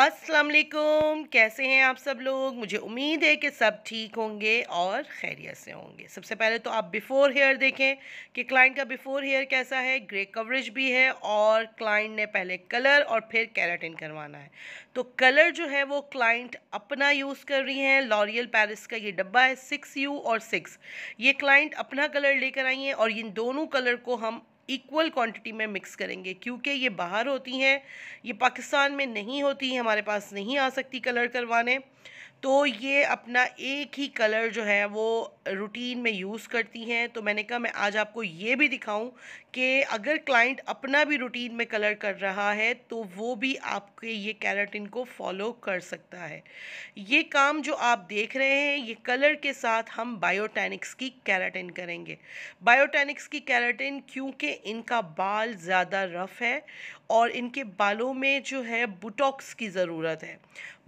अस्सलाम वालेकुम कैसे हैं आप सब लोग मुझे उम्मीद है कि सब ठीक होंगे और खैरियत से होंगे सबसे पहले तो आप बिफ़ोर हेयर देखें कि क्लाइंट का बिफ़ोर हेयर कैसा है ग्रे कवरेज भी है और क्लाइंट ने पहले कलर और फिर कैराटिन करवाना है तो कलर जो है वो क्लाइंट अपना यूज़ कर रही हैं लॉरियल पैरिस का ये डब्बा है सिक्स यू और सिक्स ये क्लाइंट अपना कलर लेकर आई हैं और इन दोनों कलर को हम इक्वल क्वांटिटी में मिक्स करेंगे क्योंकि ये बाहर होती हैं ये पाकिस्तान में नहीं होती हमारे पास नहीं आ सकती कलर करवाने तो ये अपना एक ही कलर जो है वो रूटीन में यूज़ करती हैं तो मैंने कहा मैं आज आपको ये भी दिखाऊं कि अगर क्लाइंट अपना भी रूटीन में कलर कर रहा है तो वो भी आपके ये कैरेटिन को फॉलो कर सकता है ये काम जो आप देख रहे हैं ये कलर के साथ हम बायोटेनिक्स की कैरेटिन करेंगे बायोटेनिक्स की कैरेटिन क्योंकि इनका बाल ज़्यादा रफ़ है और इनके बालों में जो है बुटॉक्स की ज़रूरत है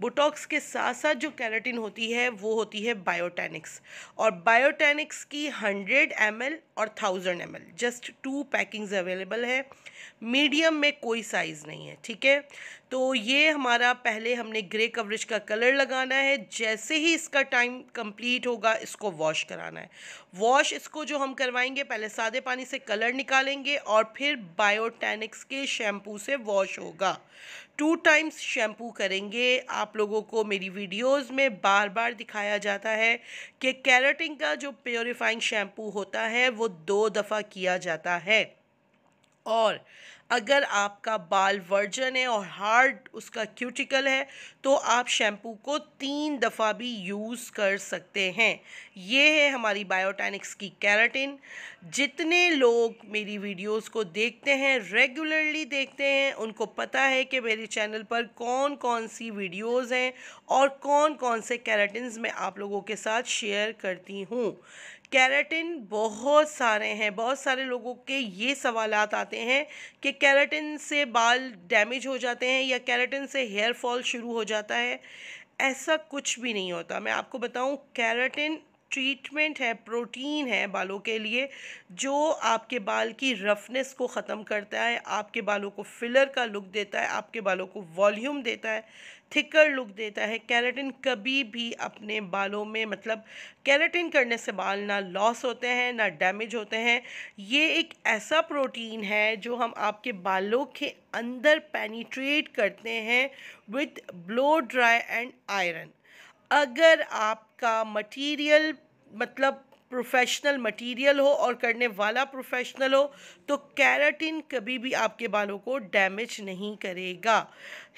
बुटॉक्स के साथ साथ जो कैरेटिन होती है वो होती है बायोटेनिक्स और बायोटेनिक्स की हंड्रेड एम और thousand M just two packings available है मीडियम में कोई साइज़ नहीं है ठीक है तो ये हमारा पहले हमने ग्रे कवरेज का कलर लगाना है जैसे ही इसका टाइम कंप्लीट होगा इसको वॉश कराना है वॉश इसको जो हम करवाएंगे पहले सादे पानी से कलर निकालेंगे और फिर बायोटेनिक्स के शैम्पू से वॉश होगा टू टाइम्स शैम्पू करेंगे आप लोगों को मेरी वीडियोस में बार बार दिखाया जाता है कि कैरेटिन का जो प्योरीफाइंग शैम्पू होता है वो दो दफ़ा किया जाता है और अगर आपका बाल वर्जन है और हार्ड उसका क्यूटिकल है तो आप शैम्पू को तीन दफ़ा भी यूज़ कर सकते हैं ये है हमारी बायोटेनिक्स की कैरेटिन जितने लोग मेरी वीडियोस को देखते हैं रेगुलरली देखते हैं उनको पता है कि मेरे चैनल पर कौन कौन सी वीडियोस हैं और कौन कौन से कैरेटिन मैं आप लोगों के साथ शेयर करती हूँ कैरेटिन बहुत सारे हैं बहुत सारे लोगों के ये सवाल आते हैं कि कैरेटिन से बाल डैमेज हो जाते हैं या कैरेटिन से हेयर फॉल शुरू हो जाता है ऐसा कुछ भी नहीं होता मैं आपको बताऊं कैरेटिन ट्रीटमेंट है प्रोटीन है बालों के लिए जो आपके बाल की रफनेस को ख़त्म करता है आपके बालों को फिलर का लुक देता है आपके बालों को वॉल्यूम देता है थिकर लुक देता है कैरेटिन कभी भी अपने बालों में मतलब कैरेटिन करने से बाल ना लॉस होते हैं ना डैमेज होते हैं ये एक ऐसा प्रोटीन है जो हम आपके बालों के अंदर पेनिट्रेट करते हैं with blow dry and iron अगर आपका मटेरियल मतलब प्रोफेशनल मटेरियल हो और करने वाला प्रोफेशनल हो तो कैराटिन कभी भी आपके बालों को डैमेज नहीं करेगा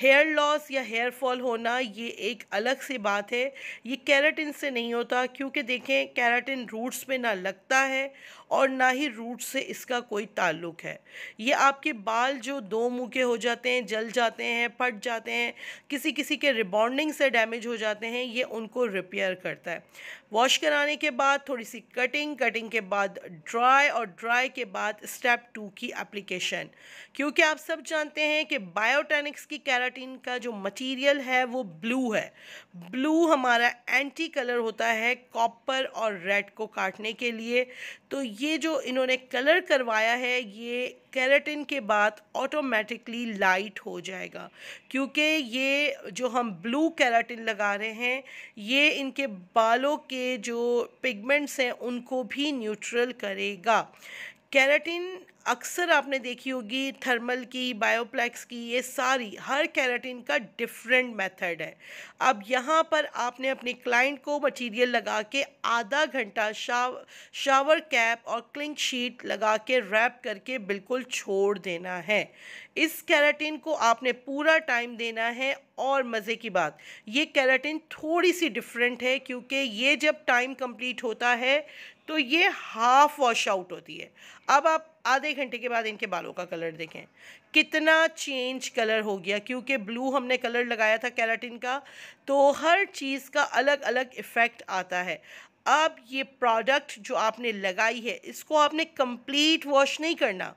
हेयर लॉस या हेयर फॉल होना ये एक अलग सी बात है ये कैरेटिन से नहीं होता क्योंकि देखें कैरेटिन रूट्स में ना लगता है और ना ही रूट से इसका कोई ताल्लुक है ये आपके बाल जो दो मुँह के हो जाते हैं जल जाते हैं फट जाते हैं किसी किसी के रिबॉन्डिंग से डैमेज हो जाते हैं ये उनको रिपेयर करता है वॉश कराने के बाद थोड़ी सी कटिंग कटिंग के बाद ड्राई और ड्राई के बाद स्टेप टू की एप्लीकेशन क्योंकि आप सब जानते हैं कि बायोटेनिक्स की कैरेट केराटिन का जो मटेरियल है वो ब्लू है ब्लू हमारा एंटी कलर होता है कॉपर और रेड को काटने के लिए तो ये जो इन्होंने कलर करवाया है ये केराटिन के बाद ऑटोमेटिकली लाइट हो जाएगा क्योंकि ये जो हम ब्लू केराटिन लगा रहे हैं ये इनके बालों के जो पिगमेंट्स हैं उनको भी न्यूट्रल करेगा कैरेटिन अक्सर आपने देखी होगी थर्मल की बायोप्लेक्स की ये सारी हर कैरेटिन का डिफरेंट मेथड है अब यहाँ पर आपने अपने क्लाइंट को मटेरियल लगा के आधा घंटा शाव शावर कैप और क्लिंग शीट लगा के रैप करके बिल्कुल छोड़ देना है इस कैरेटिन को आपने पूरा टाइम देना है और मज़े की बात ये कैरेटिन थोड़ी सी डिफरेंट है क्योंकि ये जब टाइम कंप्लीट होता है तो ये हाफ वॉश आउट होती है अब आप आधे घंटे के बाद इनके बालों का कलर देखें कितना चेंज कलर हो गया क्योंकि ब्लू हमने कलर लगाया था कैराटिन का तो हर चीज़ का अलग अलग इफ़ेक्ट आता है अब ये प्रोडक्ट जो आपने लगाई है इसको आपने कंप्लीट वॉश नहीं करना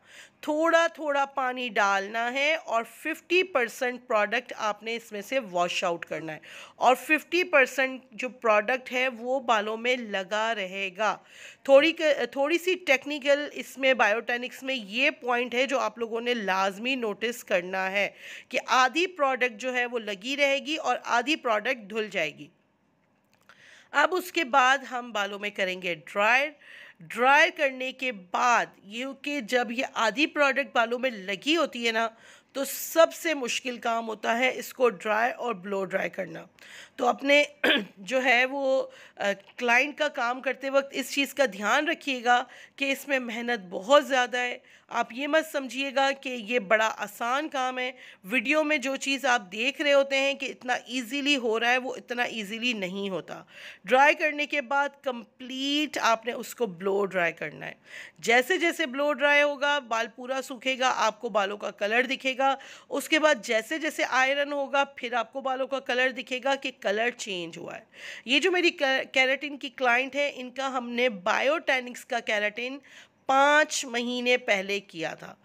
थोड़ा थोड़ा पानी डालना है और 50 परसेंट प्रोडक्ट आपने इसमें से वॉश आउट करना है और 50 परसेंट जो प्रोडक्ट है वो बालों में लगा रहेगा थोड़ी थोड़ी सी टेक्निकल इसमें बायोटेनिक्स में ये पॉइंट है जो आप लोगों ने लाजमी नोटिस करना है कि आधी प्रोडक्ट जो है वो लगी रहेगी और आधी प्रोडक्ट धुल जाएगी अब उसके बाद हम बालों में करेंगे ड्रायर ड्राई करने के बाद ये कि जब ये आधी प्रोडक्ट बालों में लगी होती है ना तो सबसे मुश्किल काम होता है इसको ड्राई और ब्लो ड्राई करना तो अपने जो है वो क्लाइंट का काम करते वक्त इस चीज़ का ध्यान रखिएगा कि इसमें मेहनत बहुत ज़्यादा है आप ये मत समझिएगा कि ये बड़ा आसान काम है वीडियो में जो चीज़ आप देख रहे होते हैं कि इतना इजीली हो रहा है वो इतना इजीली नहीं होता ड्राई करने के बाद कंप्लीट आपने उसको ब्लो ड्राई करना है जैसे जैसे ब्लो ड्राई होगा बाल पूरा सूखेगा आपको बालों का कलर दिखेगा उसके बाद जैसे जैसे आयरन होगा फिर आपको बालों का कलर दिखेगा कि कलर चेंज हुआ है ये जो मेरी कैरेटिन की क्लाइंट है इनका हमने बायोटेनिक्स का कैरेटिन पाँच महीने पहले किया था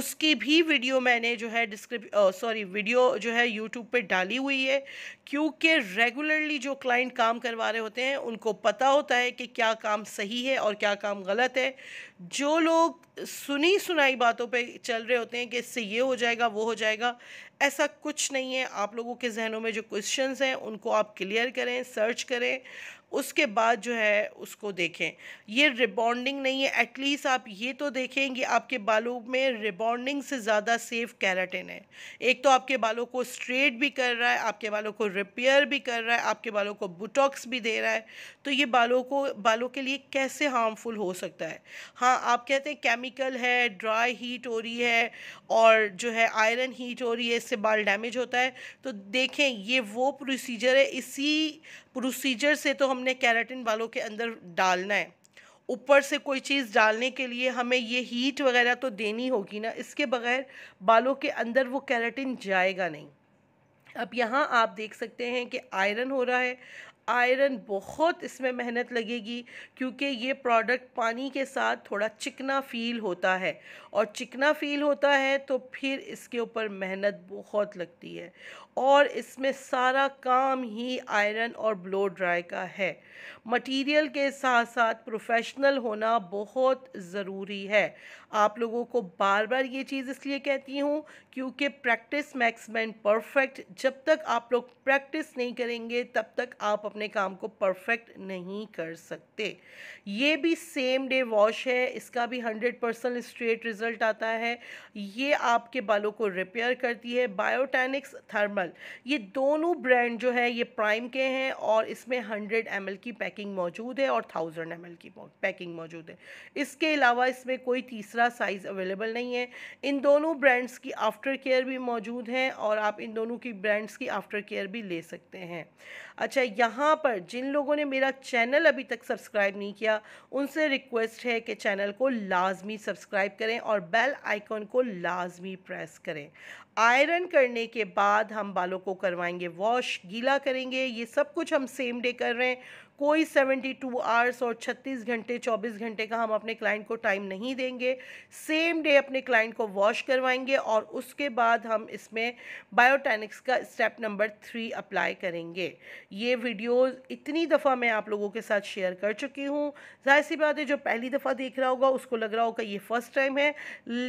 उसकी भी वीडियो मैंने जो है डिस्क्रिप सॉरी वीडियो जो है यूट्यूब पे डाली हुई है क्योंकि रेगुलरली जो क्लाइंट काम करवा रहे होते हैं उनको पता होता है कि क्या काम सही है और क्या काम गलत है जो लोग सुनी सुनाई बातों पे चल रहे होते हैं कि इससे ये हो जाएगा वो हो जाएगा ऐसा कुछ नहीं है आप लोगों के जहनों में जो क्वेश्चंस हैं उनको आप क्लियर करें सर्च करें उसके बाद जो है उसको देखें ये रिबॉन्डिंग नहीं है एटलीस्ट आप ये तो देखें कि आपके बालों में रिबॉन्डिंग से ज़्यादा सेफ कैराटिन है एक तो आपके बालों को स्ट्रेट भी कर रहा है आपके बालों को रिपेयर भी कर रहा है आपके बालों को बुटॉक्स भी दे रहा है तो ये बालों को बालों के लिए कैसे हार्मफुल हो सकता है हाँ आप कहते हैं केमिकल है ड्राई हीट हो रही है और जो है आयरन हीट हो रही है इससे बाल डैमेज होता है तो देखें ये वो प्रोसीजर है इसी प्रोसीजर से तो हमने कैराटिन बालों के अंदर डालना है ऊपर से कोई चीज़ डालने के लिए हमें ये हीट वगैरह तो देनी होगी ना इसके बगैर बालों के अंदर वो कैरेटिन जाएगा नहीं अब यहाँ आप देख सकते हैं कि आयरन हो रहा है आयरन बहुत इसमें मेहनत लगेगी क्योंकि ये प्रोडक्ट पानी के साथ थोड़ा चिकना फील होता है और चिकना फील होता है तो फिर इसके ऊपर मेहनत बहुत लगती है और इसमें सारा काम ही आयरन और ब्लो ड्राई का है मटेरियल के साथ साथ प्रोफेशनल होना बहुत ज़रूरी है आप लोगों को बार बार ये चीज़ इसलिए कहती हूँ क्योंकि प्रैक्टिस मैक्स मैन परफेक्ट जब तक आप लोग प्रैक्टिस नहीं करेंगे तब तक आप अपने काम को परफेक्ट नहीं कर सकते ये भी सेम डे वॉश है इसका भी हंड्रेड परसेंट स्ट्रेट रिज़ल्ट आता है ये आपके बालों को रिपेयर करती है बायोटैनिक्स थर्मल निर्मल ये दोनों ब्रांड जो है ये प्राइम के हैं और इसमें हंड्रेड एम की पैकिंग मौजूद है और थाउजेंड एम की पैकिंग मौजूद है इसके अलावा इसमें कोई तीसरा साइज़ अवेलेबल नहीं है इन दोनों ब्रांड्स की आफ्टर केयर भी मौजूद है और आप इन दोनों की ब्रांड्स की आफ्टर केयर भी ले सकते हैं अच्छा यहाँ पर जिन लोगों ने मेरा चैनल अभी तक सब्सक्राइब नहीं किया उनसे रिक्वेस्ट है कि चैनल को लाजमी सब्सक्राइब करें और बेल आइकॉन को लाजमी प्रेस करें आयरन करने के बाद हम बालों को करवाएंगे वॉश गीला करेंगे ये सब कुछ हम सेम डे कर रहे हैं कोई 72 आवर्स और 36 घंटे 24 घंटे का हम अपने क्लाइंट को टाइम नहीं देंगे सेम डे अपने क्लाइंट को वॉश करवाएंगे और उसके बाद हम इसमें बायोटेनिक्स का स्टेप नंबर थ्री अप्लाई करेंगे ये वीडियोस इतनी दफ़ा मैं आप लोगों के साथ शेयर कर चुकी हूँ जाहिर सी बात है जो पहली दफ़ा देख रहा होगा उसको लग रहा होगा ये फ़र्स्ट टाइम है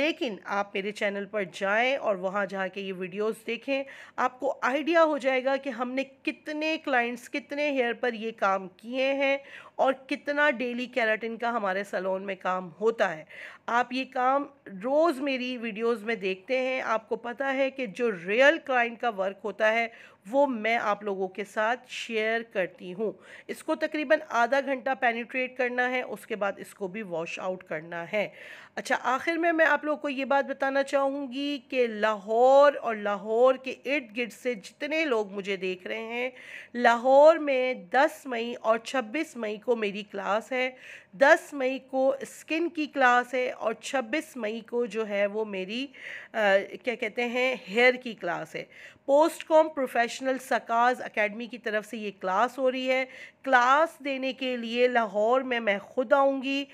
लेकिन आप मेरे चैनल पर जाएँ और वहाँ जा ये वीडियोज़ देखें आपको आइडिया हो जाएगा कि हमने कितने क्लाइंट्स कितने हेयर पर ये काम किया किए हैं और कितना डेली कैराटिन का हमारे सलोन में काम होता है आप ये काम रोज़ मेरी वीडियोस में देखते हैं आपको पता है कि जो रियल क्लाइंट का वर्क होता है वो मैं आप लोगों के साथ शेयर करती हूँ इसको तकरीबन आधा घंटा पेनिट्रेट करना है उसके बाद इसको भी वॉश आउट करना है अच्छा आखिर में मैं आप लोगों को ये बात बताना चाहूँगी कि लाहौर और लाहौर के इर्द गिर्द से जितने लोग मुझे देख रहे हैं लाहौर में 10 मई और 26 मई को मेरी क्लास है 10 मई को स्किन की क्लास है और 26 मई को जो है वो मेरी आ, क्या कहते हैं हेयर की क्लास है पोस्ट कॉम प्रोफेशनल सकाज अकेडमी की तरफ से ये क्लास हो रही है क्लास देने के लिए लाहौर में मैं खुद आऊँगी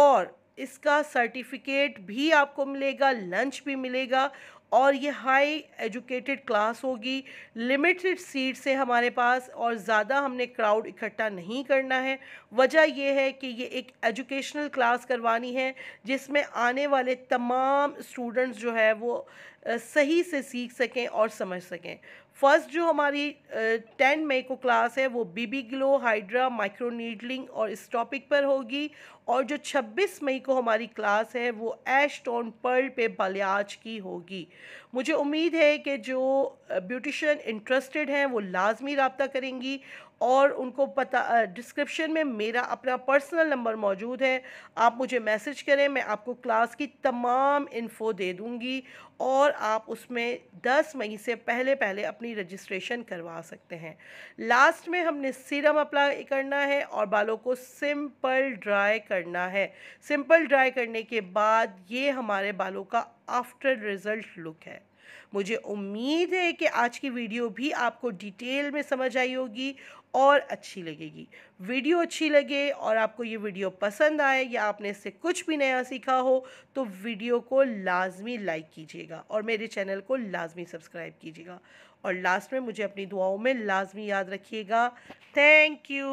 और इसका सर्टिफिकेट भी आपको मिलेगा लंच भी मिलेगा और ये हाई एजुकेटेड क्लास होगी लिमिटेड सीट से हमारे पास और ज़्यादा हमने क्राउड इकट्ठा नहीं करना है वजह यह है कि ये एक एजुकेशनल क्लास करवानी है जिसमें आने वाले तमाम स्टूडेंट्स जो है वो सही से सीख सकें और समझ सकें फर्स्ट जो हमारी टेन मई को क्लास है वो BB glow hydra micro needling और इस टॉपिक पर होगी और जो 26 मई को हमारी क्लास है वो एश टोन पर्ल पे बलियाज की होगी मुझे उम्मीद है कि जो ब्यूटिशन इंटरेस्टेड हैं वो लाजमी रबता करेंगी और उनको पता डिस्क्रिप्शन में मेरा अपना पर्सनल नंबर मौजूद है आप मुझे मैसेज करें मैं आपको क्लास की तमाम इन्फो दे दूँगी और आप उसमें 10 मई से पहले पहले अपनी रजिस्ट्रेशन करवा सकते हैं लास्ट में हमने सीरम अप्लाई करना है और बालों को सिंपल ड्राई करना है सिंपल ड्राई करने के बाद ये हमारे बालों का आफ्टर रिज़ल्ट लुक है मुझे उम्मीद है कि आज की वीडियो भी आपको डिटेल में समझ आई होगी और अच्छी लगेगी वीडियो अच्छी लगे और आपको ये वीडियो पसंद आए या आपने इससे कुछ भी नया सीखा हो तो वीडियो को लाजमी लाइक कीजिएगा और मेरे चैनल को लाजमी सब्सक्राइब कीजिएगा और लास्ट में मुझे अपनी दुआओं में लाजमी याद रखिएगा थैंक यू